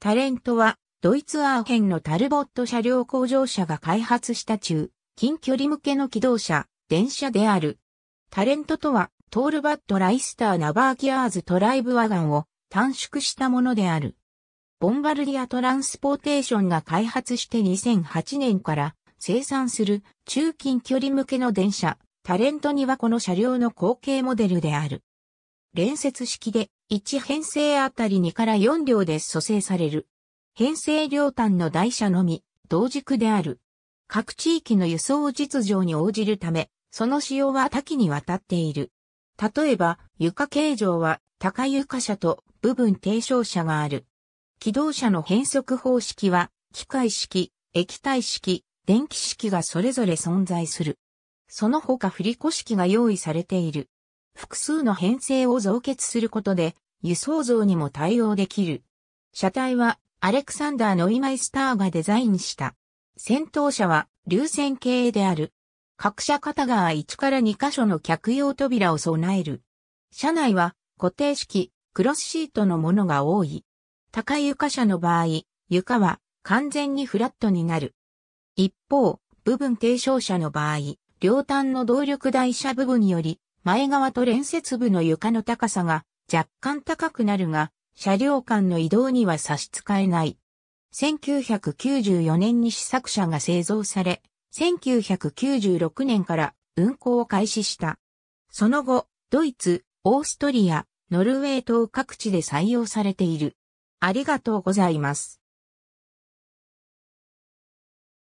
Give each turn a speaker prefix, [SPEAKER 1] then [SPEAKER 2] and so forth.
[SPEAKER 1] タレントは、ドイツアーヘンのタルボット車両工場社が開発した中、近距離向けの機動車、電車である。タレントとは、トールバットライスターナバーギアーズトライブワガンを短縮したものである。ボンバルディアトランスポーテーションが開発して2008年から生産する中近距離向けの電車、タレントにはこの車両の後継モデルである。連接式で1編成あたり2から4両で蘇生される。編成両端の台車のみ、同軸である。各地域の輸送実情に応じるため、その使用は多岐にわたっている。例えば、床形状は高床車と部分低床車がある。機動車の変速方式は、機械式、液体式、電気式がそれぞれ存在する。その他振り子式が用意されている。複数の編成を増結することで、輸送像にも対応できる。車体は、アレクサンダー・ノイマイスターがデザインした。先頭車は、流線形である。各車片側1から2箇所の客用扉を備える。車内は、固定式、クロスシートのものが多い。高い床車の場合、床は完全にフラットになる。一方、部分低床車の場合、両端の動力台車部分により前側と連接部の床の高さが若干高くなるが、車両間の移動には差し支えない。1994年に試作車が製造され、1996年から運行を開始した。その後、ドイツ、オーストリア、ノルウェー等各地で採用されている。あり
[SPEAKER 2] がとうございます。